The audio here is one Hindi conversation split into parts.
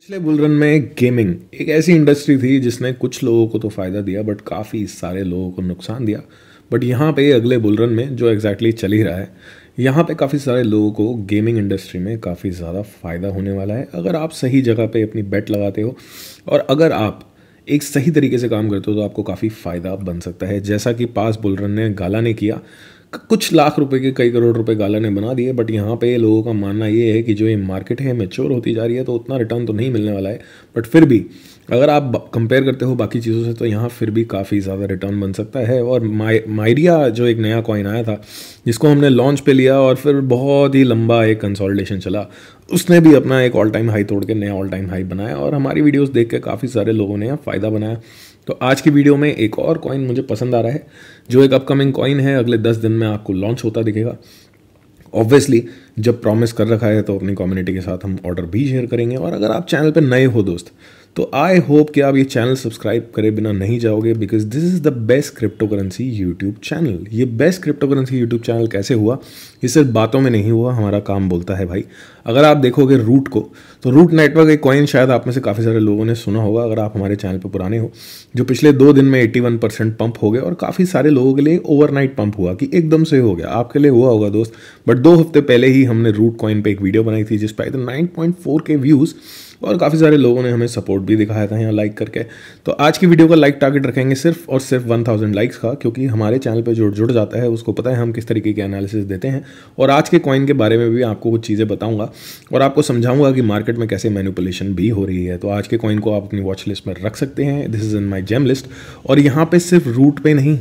पिछले बुलरन में गेमिंग एक ऐसी इंडस्ट्री थी जिसने कुछ लोगों को तो फ़ायदा दिया बट काफ़ी सारे लोगों को नुकसान दिया बट यहाँ पे अगले बुलरन में जो एग्जैक्टली exactly चल ही रहा है यहाँ पे काफ़ी सारे लोगों को गेमिंग इंडस्ट्री में काफ़ी ज़्यादा फ़ायदा होने वाला है अगर आप सही जगह पे अपनी बेट लगाते हो और अगर आप एक सही तरीके से काम करते हो तो आपको काफ़ी फ़ायदा बन सकता है जैसा कि पास बुलरन ने गाला ने किया कुछ लाख रुपए के कई करोड़ रुपए गाला ने बना दिए बट यहाँ पे लोगों का मानना ये है कि जो ये मार्केट है मेच्योर होती जा रही है तो उतना रिटर्न तो नहीं मिलने वाला है बट फिर भी अगर आप कंपेयर करते हो बाकी चीज़ों से तो यहाँ फिर भी काफ़ी ज़्यादा रिटर्न बन सकता है और माइ मायरिया जो एक नया कॉइन आया था जिसको हमने लॉन्च पे लिया और फिर बहुत ही लंबा एक कंसोल्टेशन चला उसने भी अपना एक ऑल टाइम हाई तोड़ के नया ऑल टाइम हाई बनाया और हमारी वीडियोस देख के काफ़ी सारे लोगों ने फ़ायदा बनाया तो आज की वीडियो में एक और कॉइन मुझे पसंद आ रहा है जो एक अपकमिंग कॉइन है अगले दस दिन में आपको लॉन्च होता दिखेगा ऑब्वियसली जब प्रॉमिस कर रखा है तो अपनी कम्युनिटी के साथ हम ऑर्डर भी शेयर करेंगे और अगर आप चैनल पर नए हो दोस्त तो आई होप कि आप ये चैनल सब्सक्राइब करे बिना नहीं जाओगे because this is the best cryptocurrency YouTube channel ये best cryptocurrency YouTube channel कैसे हुआ ये सिर्फ बातों में नहीं हुआ हमारा काम बोलता है भाई अगर आप देखोगे रूट को तो रूट नेटवर्क एक कॉइन शायद आप में से काफ़ी सारे लोगों ने सुना होगा अगर आप हमारे चैनल पर पुराने हो जो पिछले दो दिन में एट्टी वन परसेंट पंप हो गए और काफ़ी सारे लोगों के लिए ओवरनाइट पंप हुआ कि एकदम से हो गया आपके लिए हुआ होगा दोस्त बट दो हफ्ते पहले ही हमने रूट कॉइन पर एक वीडियो बनाई थी जिस पर आई nine point four K views और काफ़ी सारे लोगों ने हमें सपोर्ट भी दिखाया था यहाँ लाइक करके तो आज की वीडियो का लाइक टारगेट रखेंगे सिर्फ और सिर्फ वन थाउजेंड लाइक्स का क्योंकि हमारे चैनल पर जो जुड़ जाता है उसको पता है हम किस तरीके के एनालिसिस देते हैं और आज के कॉइन के बारे में भी आपको कुछ चीज़ें बताऊँगा और आपको समझाऊँगा कि मार्केट में कैसे मैनिपुलेशन भी हो रही है तो आज के कॉइन को आप अपनी वॉच लिस्ट में रख सकते हैं this is in my gem list और यहाँ पर सिर्फ रूट पर नहीं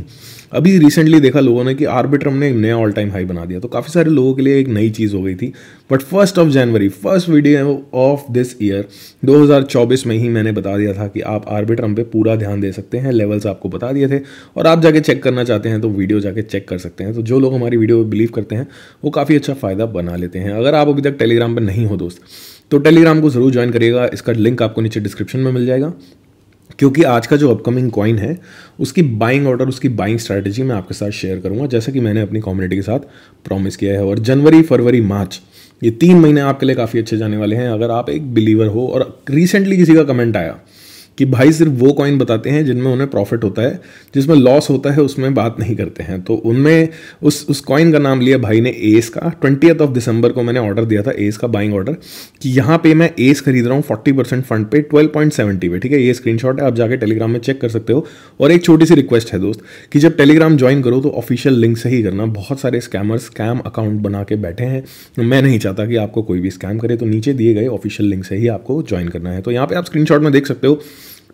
अभी रिसेंटली देखा लोगों ने कि आर्बिट्रम ने नया ऑल टाइम हाई बना दिया तो काफ़ी सारे लोगों के लिए एक नई चीज़ हो गई थी but first of January first video of this year 2024 में ही मैंने बता दिया था कि आप आर्बिट्रम पे पूरा ध्यान दे सकते हैं लेवल्स आपको बता दिए थे और आप जाके चेक करना चाहते हैं तो वीडियो जाके चेक कर सकते हैं तो जो लोग हमारी वीडियो पर बिलीव करते हैं वो काफ़ी अच्छा फ़ायदा बना लेते हैं अगर आप अभी तक टेलीग्राम पर नहीं हो दोस्त तो टेलीग्राम को ज़रूर ज्वाइन करिएगा इसका लिंक आपको नीचे डिस्क्रिप्शन में मिल जाएगा क्योंकि आज का जो अपकमिंग कॉइन है उसकी बाइंग ऑर्डर उसकी बाइंग स्ट्रैटेजी मैं आपके साथ शेयर करूंगा जैसा कि मैंने अपनी कम्युनिटी के साथ प्रॉमिस किया है और जनवरी फरवरी मार्च ये तीन महीने आपके लिए काफ़ी अच्छे जाने वाले हैं अगर आप एक बिलीवर हो और रिसेंटली किसी का कमेंट आया कि भाई सिर्फ वो कॉइन बताते हैं जिनमें उन्हें प्रॉफिट होता है जिसमें लॉस होता है उसमें बात नहीं करते हैं तो उनमें उस उस कॉइन का नाम लिया भाई ने एस का ट्वेंटी ऑफ दिसंबर को मैंने ऑर्डर दिया था एस का बाइंग ऑर्डर कि यहाँ पे मैं एस खरीद रहा हूँ फोर्टी परसेंट फंड पे ट्वेल्व पॉइंट सेवेंटी पे ठीक है ये स्क्रीन है आप जाकर टेलीग्राम में चेक कर सकते हो और एक छोटी सी रिक्वेस्ट है दोस्त कि जब टेलीग्राम ज्वाइन करो तो ऑफिशियल लिंक से ही करना बहुत सारे स्कैमर स्कैम अकाउंट बना के बैठे हैं मैं नहीं चाहता कि आपको कोई भी स्कैम करे तो नीचे दिए गए ऑफिशियल लिंक से ही आपको ज्वाइन करना है तो यहाँ पे आप स्क्रीनशॉट में देख सकते हो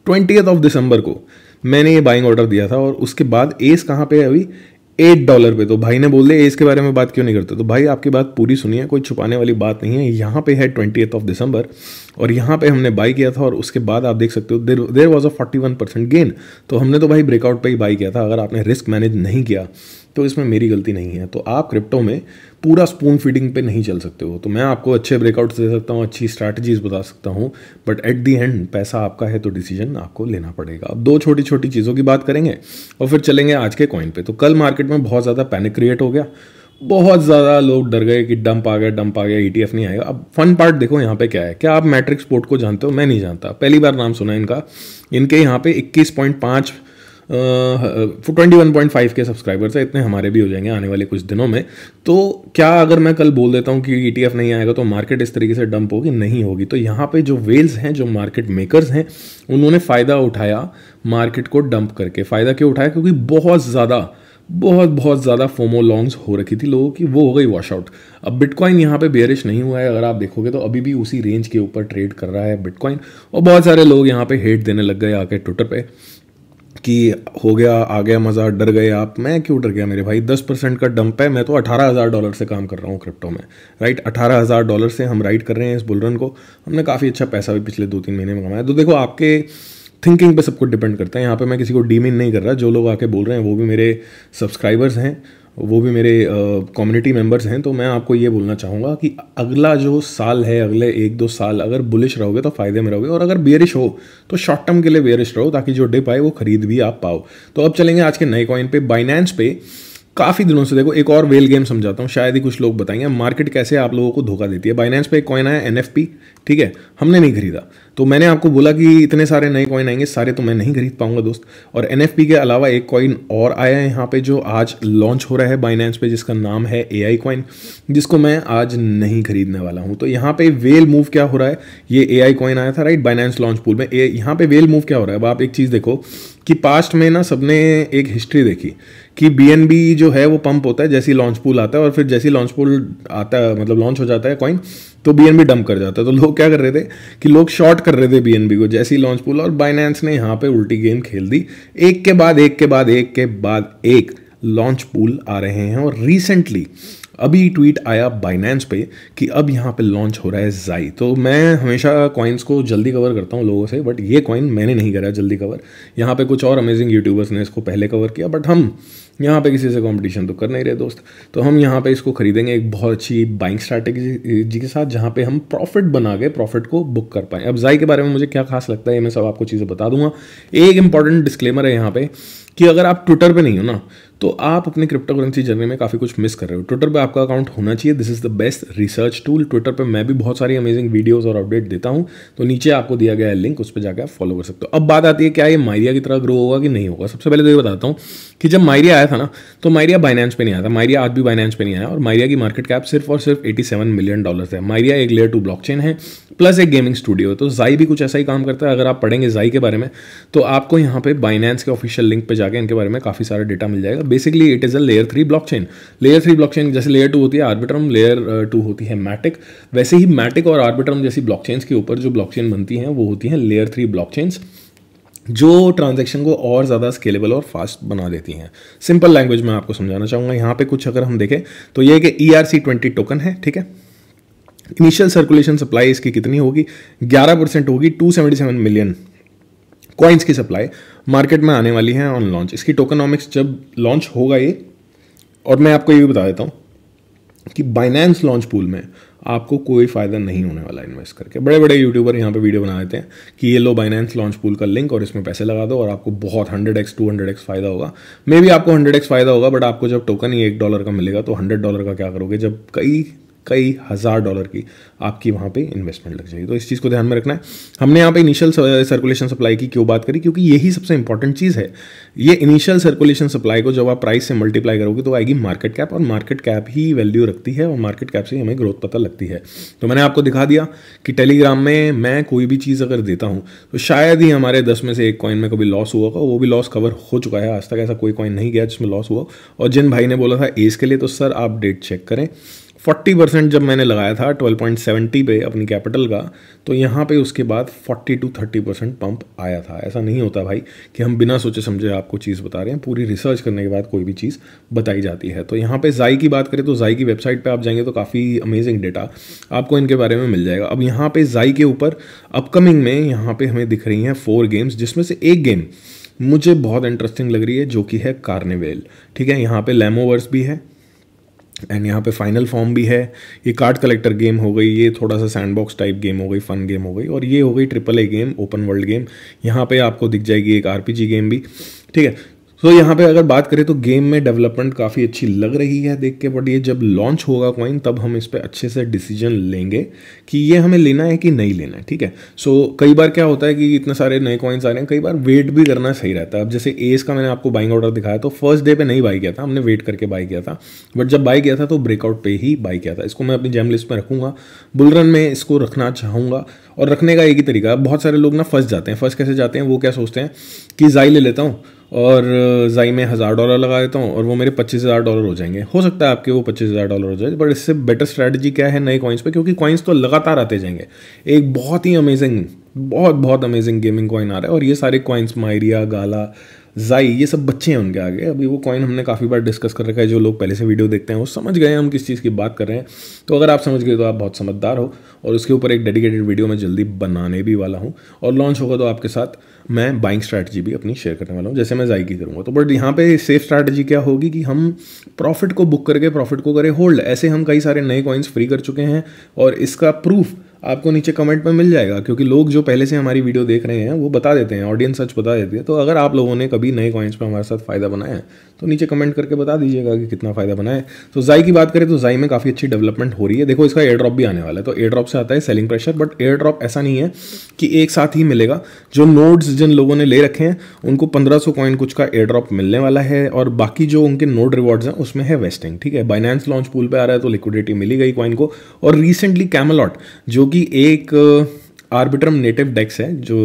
ट्वेंटी ऑफ दिसंबर को मैंने ये बाइंग ऑर्डर दिया था और उसके बाद एस कहाँ पे है अभी एट डॉलर पे तो भाई ने बोल दिया एस के बारे में बात क्यों नहीं करते तो भाई आपकी बात पूरी सुनिए कोई छुपाने वाली बात नहीं है यहाँ पे है ट्वेंटी ऑफ दिसंबर और यहाँ पे हमने बाई किया था और उसके बाद आप देख सकते हो there there was a forty one percent gain तो हमने तो भाई ब्रेकआउट पर ही बाई किया था अगर आपने रिस्क मैनेज नहीं किया तो इसमें मेरी गलती नहीं है तो आप क्रिप्टो में पूरा स्पून फीडिंग पे नहीं चल सकते हो तो मैं आपको अच्छे ब्रेकआउट्स दे सकता हूँ अच्छी स्ट्रैटेजीज बता सकता हूँ बट एट दी एंड पैसा आपका है तो डिसीजन आपको लेना पड़ेगा अब दो छोटी छोटी चीज़ों की बात करेंगे और फिर चलेंगे आज के कॉइन पे तो कल मार्केट में बहुत ज़्यादा पैनिक क्रिएट हो गया बहुत ज़्यादा लोग डर गए कि डंप आ गया डंप आ गया ई e नहीं आएगा अब फन पार्ट देखो यहाँ पे क्या है क्या आप मैट्रिक्स पोर्ट को जानते हो मैं नहीं जानता पहली बार नाम सुना इनका इनके यहाँ पे इक्कीस ट्वेंटी वन पॉइंट फाइव के सब्सक्राइबर्स हैं इतने हमारे भी हो जाएंगे आने वाले कुछ दिनों में तो क्या अगर मैं कल बोल देता हूँ कि ई e नहीं आएगा तो मार्केट इस तरीके से डंप होगी नहीं होगी तो यहाँ पर जो वेल्स हैं जो मार्केट मेकर्स हैं उन्होंने फ़ायदा उठाया मार्केट को डंप करके फ़ायदा क्यों उठाया क्योंकि बहुत ज़्यादा बहुत बहुत ज़्यादा फोमो लॉन्ग्स हो रखी थी लोगों की वो हो गई वॉश आउट अब बिटकॉइन यहाँ पे बेरिश नहीं हुआ है अगर आप देखोगे तो अभी भी उसी रेंज के ऊपर ट्रेड कर रहा है बिटकॉइन और बहुत सारे लोग यहाँ पे हेट देने लग गए आके ट्विटर पे कि हो गया आ गया मज़ा डर गए आप मैं क्यों डर गया मेरे भाई दस परसेंट का डंप है मैं तो अठारह हज़ार डॉलर से काम कर रहा हूँ क्रिप्टो में राइट अठारह हज़ार डॉलर से हम राइड कर रहे हैं इस बुलरन को हमने काफ़ी अच्छा पैसा भी पिछले दो तीन महीने में कमाया तो देखो आपके थिंकिंग पे सब कुछ डिपेंड करता है यहाँ पे मैं किसी को डीमिन नहीं कर रहा जो लोग आके बोल रहे हैं वो भी मेरे सब्सक्राइबर्स हैं वो भी मेरे कम्युनिटी मेंबर्स हैं तो मैं आपको ये बोलना चाहूँगा कि अगला जो साल है अगले एक दो साल अगर बुलिश रहोगे तो फ़ायदे में रहोगे और अगर बियरिश हो तो शॉर्ट टर्म के लिए बेरिश रहो ताकि जो डिप आए वो खरीद भी आप पाओ तो अब चलेंगे आज के नए कॉइन पे बाइनेंस पे काफ़ी दिनों से देखो एक और वेल गेम समझाता हूँ शायद ही कुछ लोग बताएंगे मार्केट कैसे आप लोगों को धोखा देती है बाइनेंस पे एक कॉइन आया एन ठीक है हमने नहीं खरीदा तो मैंने आपको बोला कि इतने सारे नए कॉइन आएंगे सारे तो मैं नहीं खरीद पाऊंगा दोस्त और एन के अलावा एक कॉइन और आया है यहाँ पे जो आज लॉन्च हो रहा है बाइनेंस पे जिसका नाम है ए आई कॉइन जिसको मैं आज नहीं खरीदने वाला हूँ तो यहाँ पे वेल मूव क्या हो रहा है ये ए आई कॉइन आया था राइट बाइनेंस लॉन्च पूल में यहाँ पे वेल मूव क्या हो रहा है अब आप एक चीज़ देखो कि पास्ट में ना सबने एक हिस्ट्री देखी कि बी जो है वो पंप होता है जैसी लॉन्च पूल आता है और फिर जैसी लॉन्च पूल आता है मतलब लॉन्च हो जाता है कॉइन तो बी डम कर जाता तो लोग क्या कर रहे थे कि लोग शॉर्ट कर रहे थे बी को जैसी लॉन्च पुल और बाइनेंस ने यहाँ पे उल्टी गेम खेल दी एक के बाद एक के बाद एक के बाद एक लॉन्च पूल आ रहे हैं और रिसेंटली अभी ट्वीट आया बाइनेंस पे कि अब यहाँ पे लॉन्च हो रहा है जाई तो मैं हमेशा कॉइन्स को जल्दी कवर करता हूँ लोगों से बट ये कॉइन मैंने नहीं करा जल्दी कवर यहाँ पे कुछ और अमेजिंग यूट्यूबर्स ने इसको पहले कवर किया बट हम यहाँ पे किसी से कंपटीशन तो कर नहीं रहे दोस्त तो हम यहाँ पे इसको खरीदेंगे एक बहुत अच्छी बाइंग स्ट्रैटेजी के साथ जहाँ पे हम प्रॉफिट बना के प्रॉफिट को बुक कर पाएँ अब जाई के बारे में मुझे क्या खास लगता है मैं सब आपको चीज़ें बता दूंगा एक इंपॉर्टेंट डिस्क्लेमर है यहाँ पे कि अगर आप ट्विटर पे नहीं हो ना तो आप अपने क्रिप्टो करेंसी जर्नी में काफ़ी कुछ मिस कर रहे हो ट्विटर पे आपका अकाउंट होना चाहिए this is the best research tool Twitter पे मैं भी बहुत सारी अमेजिंग वीडियोस और अपडेट देता हूँ तो नीचे आपको दिया गया है लिंक उस पर जाकर आप फॉलो कर सकते हो अब बात आती है क्या ये मायरिया की तरह ग्रो होगा कि नहीं होगा सबसे पहले तो ये बताता हूँ कि जब मायरिया आया था ना तो मायरिया बाइनेंस पे नहीं आया था मायरिया आज भी बाइनेंस पे नहीं आया और मायरिया की मार्केट कैप सिर्फ और सिर्फ एटी मिलियन डॉलर्स है मायरिया एक लेयर टू ब्लॉक है प्लस एक गेमिंग स्टूडियो है तो जाई भी कुछ ऐसा ही काम करता है अगर आप पढ़ेंगे जाई के बारे में तो आपको यहाँ पे बाइनेंस के ऑफिशियल लिंक पर जाकर इनके बारे में काफ़ी सारा डेटा मिल जाएगा basically it is a layer three block chain layer three block chain जैसे लेयर टू होती है आर्बिट्रम लेयर टू होती है मैटिक वैसे ही मैटिक और आर्बिट्रम जैसी ब्लॉकचेन्स के ऊपर जो ब्लॉकचेन बनती हैं वो होती हैं लेयर थ्री ब्लॉकचेन्स जो ट्रांजेक्शन को और ज़्यादा स्केलेबल और फास्ट बना देती हैं सिंपल लैंग्वेज में आपको समझाना चाहूँगा यहाँ पे कुछ अगर हम देखें तो ये कि E R C twenty token है ठीक है इनिशियल सर्कुलेशन सप्लाई इसकी कितनी होगी 11 परसेंट होगी 277 मिलियन कॉइन्स की सप्लाई मार्केट में आने वाली है ऑन लॉन्च इसकी टोकनॉमिक्स जब लॉन्च होगा ये और मैं आपको ये भी बता देता हूँ कि बाइनेंस लॉन्च पूल में आपको कोई फ़ायदा नहीं होने वाला इन्वेस्ट करके बड़े बड़े यूट्यूबर यहाँ पे वीडियो बना देते हैं कि ये लो बाइनेंस लॉन्च पूल का लिंक और इसमें पैसे लगा दो और आपको बहुत hundred X to hundred X फायदा होगा मे भी आपको हंड्रेड एक्स फायदा होगा बट आपको जब टोकन ही एक डॉलर का मिलेगा तो हंड्रेड डॉलर का क्या करोगे जब कई कई हज़ार डॉलर की आपकी वहाँ पे इन्वेस्टमेंट लग जाएगी तो इस चीज़ को ध्यान में रखना है हमने यहाँ पे इनिशियल सर्कुलेशन सप्लाई की क्यों बात करी क्योंकि यही सबसे इंपॉर्टेंट चीज़ है ये इनिशियल सर्कुलेशन सप्लाई को जब आप प्राइस से मल्टीप्लाई करोगे तो आएगी मार्केट कैप और मार्केट कैप ही वैल्यू रखती है और मार्केट कैप से हमें ग्रोथ पता लगती है तो मैंने आपको दिखा दिया कि टेलीग्राम में मैं कोई भी चीज़ अगर देता हूँ तो शायद ही हमारे दस में से एक कॉइन में कभी लॉस हुआ होगा वो भी लॉस कवर हो चुका है आज तक ऐसा कोई कॉइन नहीं गया जिसमें लॉस हुआ और जिन भाई ने बोला था एज के लिए तो सर आप डेट चेक करें फोर्टी परसेंट जब मैंने लगाया था ट्वेल्व पॉइंट सेवेंटी पे अपनी कैपिटल का तो यहाँ पे उसके बाद forty to thirty percent pump आया था ऐसा नहीं होता भाई कि हम बिना सोचे समझे आपको चीज़ बता रहे हैं पूरी रिसर्च करने के बाद कोई भी चीज़ बताई जाती है तो यहाँ पे जाई की बात करें तो जाई की वेबसाइट पर आप जाएंगे तो काफ़ी अमेजिंग डेटा आपको इनके बारे में मिल जाएगा अब यहाँ पर जाई के ऊपर अपकमिंग में यहाँ पर हमें दिख रही हैं फोर गेम्स जिसमें से एक गेम मुझे बहुत इंटरेस्टिंग लग रही है जो कि है कार्निवेल ठीक है यहाँ पे लेमोवर्स भी है एंड यहाँ पे फाइनल फॉर्म भी है ये कार्ड कलेक्टर गेम हो गई ये थोड़ा सा सैंडबॉक्स टाइप गेम हो गई फन गेम हो गई और ये हो गई triple A game open world game यहाँ पे आपको दिख जाएगी एक आरपीजी गेम भी ठीक है सो तो so, यहाँ पे अगर बात करें तो गेम में डेवलपमेंट काफ़ी अच्छी लग रही है देख के बट ये जब लॉन्च होगा कॉइन तब हम इस पर अच्छे से डिसीजन लेंगे कि ये हमें लेना है कि नहीं लेना है ठीक है सो so, कई बार क्या होता है कि इतने सारे नए कॉइन्स आ रहे हैं कई बार वेट भी करना सही रहता है अब जैसे एस का मैंने आपको बाइंग ऑर्डर दिखाया तो फर्स्ट डे पर नहीं बाई किया था हमने वेट करके बाई किया था बट जब बाई किया था तो ब्रेकआउट पर ही बाई किया था इसको मैं अपनी जैम लिस्ट में रखूँगा बुलरन में इसको रखना चाहूँगा और रखने का एक ही तरीका बहुत सारे लोग ना फंस जाते हैं फंस कैसे जाते हैं वो क्या सोचते हैं कि जाई ले लेता हूँ और जाई में हज़ार डॉलर लगा देता हूँ और वो मेरे पच्चीस हज़ार डॉलर हो जाएंगे हो सकता है आपके वो पच्चीस हज़ार डॉलर हो जाए बट इससे बेटर स्ट्रैटेजी क्या है नए कॉइन्स पे क्योंकि कॉइन्स तो लगातार आते जाएंगे एक बहुत ही अमेजिंग बहुत बहुत अमेजिंग गेमिंग कॉइन आ रहा है और ये सारे कॉइन्स मायरिया गाला जाई ये सब बच्चे हैं उनके आगे अभी वो कॉइन हमने काफ़ी बार डिस्कस कर रखा है जो लोग पहले से वीडियो देखते हैं वो समझ गए हम किस चीज़ की बात कर रहे हैं तो अगर आप समझ गए तो आप बहुत समझदार हो और उसके ऊपर एक डेडिकेटेड वीडियो मैं जल्दी बनाने भी वाला हूँ और लॉन्च होगा तो आपके साथ मैं बाइंग स्ट्रैटेजी भी अपनी शेयर करने वाला हूँ जैसे मैं जाई की करूँगा तो बट यहाँ पे सेफ स्ट्रैटेजी क्या होगी कि हम प्रॉफिट को बुक करके प्रॉफिट को करें होल्ड ऐसे हम कई सारे नए कॉइन्स फ्री कर चुके हैं और इसका प्रूफ आपको नीचे कमेंट में मिल जाएगा क्योंकि लोग जो पहले से हमारी वीडियो देख रहे हैं वो बता देते हैं ऑडियंस सच बता देती है तो अगर आप लोगों ने कभी नए कॉइन्स पर हमारे साथ फ़ायदा बनाया है तो नीचे कमेंट करके बता दीजिएगा कि कितना फ़ायदा बनाया है तो जाई की बात करें तो जाई में काफ़ी अच्छी डेवलपमेंट हो रही है देखो इसका एयर ड्रॉप भी आने वाला है तो एयर ड्रॉप से आता है selling pressure but airdrop ऐसा नहीं है कि एक साथ ही मिलेगा जो नोड्स जिन लोगों ने ले रखे हैं उनको पंद्रह सौ कॉइन कुछ का एयर ड्रॉप मिलने वाला है और बाकी जो उनके नोड रिवॉर्ड्स हैं उसमें है वेस्टिंग ठीक है बाइनेंस लॉन्च पूल पर आ रहा है तो लिक्विडिटी मिली गई कॉइन को और रिसेंटली कैमलॉट जो क्योंकि एक आर्बिट्रम नेटिव डेक्स है जो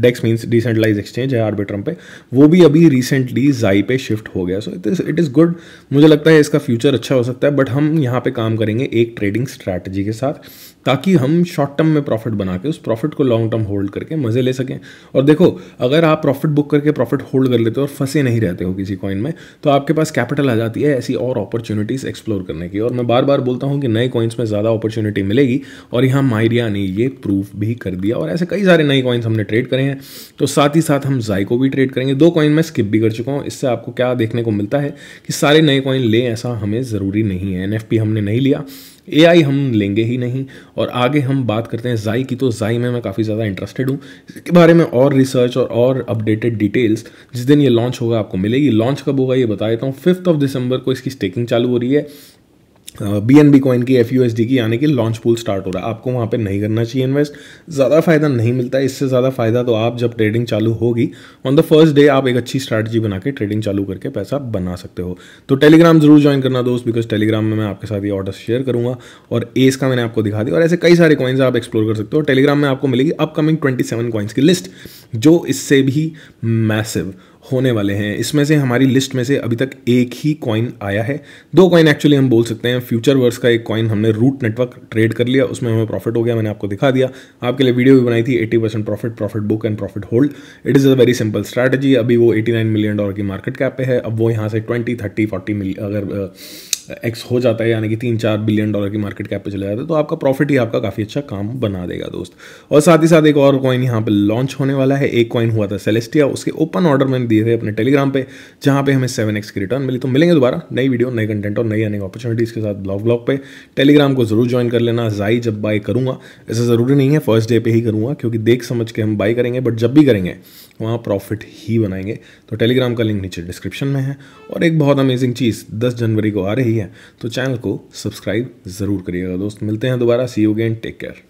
डेक्स मीन्स डिसेंट्रलाइज एक्सचेंज है आर्बिट्रम पे वो भी अभी रिसेंटली जाई पे शिफ्ट हो गया so it is it is good मुझे लगता है इसका फ्यूचर अच्छा हो सकता है बट हम यहाँ पे काम करेंगे एक ट्रेडिंग स्ट्रैटेजी के साथ ताकि हम शॉर्ट टर्म में प्रॉफिट बना के उस प्रॉफिट को लॉन्ग टर्म होल्ड करके मज़े ले सकें और देखो अगर आप प्रॉफिट बुक करके प्रॉफिट होल्ड कर लेते हो और फंसे नहीं रहते हो किसी कॉइन में तो आपके पास कैपिटल आ जाती है ऐसी और अपॉर्चुनिटीज़ एक्सप्लोर करने की और मैं बार बार बोलता हूँ कि नए कॉइन्स में ज़्यादा अपॉर्चुनिटी मिलेगी और यहाँ मायरिया ने ये प्रूफ भी कर दिया और ऐसे कई सारे नए कॉइन्स हमने ट्रेड करे हैं तो साथ ही साथ हम जाइको भी ट्रेड करेंगे दो कॉइन मैं स्किप भी कर चुका हूँ इससे आपको क्या देखने को मिलता है कि सारे नए कॉइन लें ऐसा हमें ज़रूरी नहीं है एन हमने नहीं लिया आई हम लेंगे ही नहीं और आगे हम बात करते हैं जाई की तो जाई में मैं काफ़ी ज़्यादा इंटरेस्टेड हूँ इसके बारे में और रिसर्च और और अपडेटेड डिटेल्स जिस दिन ये लॉन्च होगा आपको मिलेगी लॉन्च कब होगा ये बता देता हूँ फिफ्थ ऑफ दिसंबर को इसकी स्टेकिंग चालू हो रही है बी एन बी कॉइन की एफ यू एस डी की यानी कि लॉन्च पूल स्टार्ट हो रहा है आपको वहाँ पे नहीं करना चाहिए इन्वेस्ट ज़्यादा फायदा नहीं मिलता है इससे ज़्यादा फायदा तो आप जब ट्रेडिंग चालू होगी ऑन द फर्स्ट डे आप एक अच्छी स्ट्रैटेजी बना के ट्रेडिंग चालू करके पैसा बना सकते हो तो टेलीग्राम जरूर ज्वाइन करना दोस्त बिकॉज टेलीग्राम में मैं आपके साथ ये ऑर्डर शेयर करूँगा और एस का मैंने आपको दिखा दिया और ऐसे कई सारे कॉइन्स आप एक्सप्लोर कर सकते हो टेलीग्राम में आपको मिलेगी अपकमिंग ट्वेंटी सेवन कॉइन्स की लिस्ट जो इससे भी मैसिव होने वाले हैं इसमें से हमारी लिस्ट में से अभी तक एक ही कॉइन आया है दो कॉइन एक्चुअली हम बोल सकते हैं फ्यूचर वर्स का एक कॉइन हमने रूट नेटवर्क ट्रेड कर लिया उसमें हमें प्रॉफिट हो गया मैंने आपको दिखा दिया आपके लिए वीडियो भी बनाई थी 80 percent profit profit book and profit hold it is a very simple strategy अभी वो एटी मिलियन डॉलर की मार्केट कैप पे है अब वो यहाँ से ट्वेंटी थर्टी फोर्टी मिलियन अगर एक्स हो जाता है यानी कि तीन चार बिलियन डॉलर की मार्केट कैप पर चला जाता है तो आपका प्रॉफिट ही आपका काफ़ी अच्छा काम बना देगा दोस्त और साथ ही साथ एक और कॉइन यहाँ पर लॉन्च होने वाला है एक कॉइन हुआ था सेलेस्टिया उसके ओपन ऑर्डर मैंने दिए थे अपने टेलीग्राम पर जहाँ पर हमें सेवन एक्स की रिटर्न मिली तो मिलेंगे दोबारा नई वीडियो नए कंटेंट और नई अनेक अपॉर्चुनिटीज़ के साथ ब्लॉग ब्लॉग पे टेलीग्राम को जरूर ज्वाइन कर लेना जाई जब बाय करूँगा ऐसा ज़रूरी नहीं है फर्स्ट डे पर ही करूँगा क्योंकि देख समझ के हम बाई करेंगे बट जब भी करेंगे वहाँ प्रॉफिट ही बनाएंगे तो टेलीग्राम का लिंक नीचे डिस्क्रिप्शन में है और एक बहुत अमेजिंग चीज़ 10 जनवरी को आ रही है तो चैनल को सब्सक्राइब ज़रूर करिएगा दोस्त मिलते हैं दोबारा see you again take care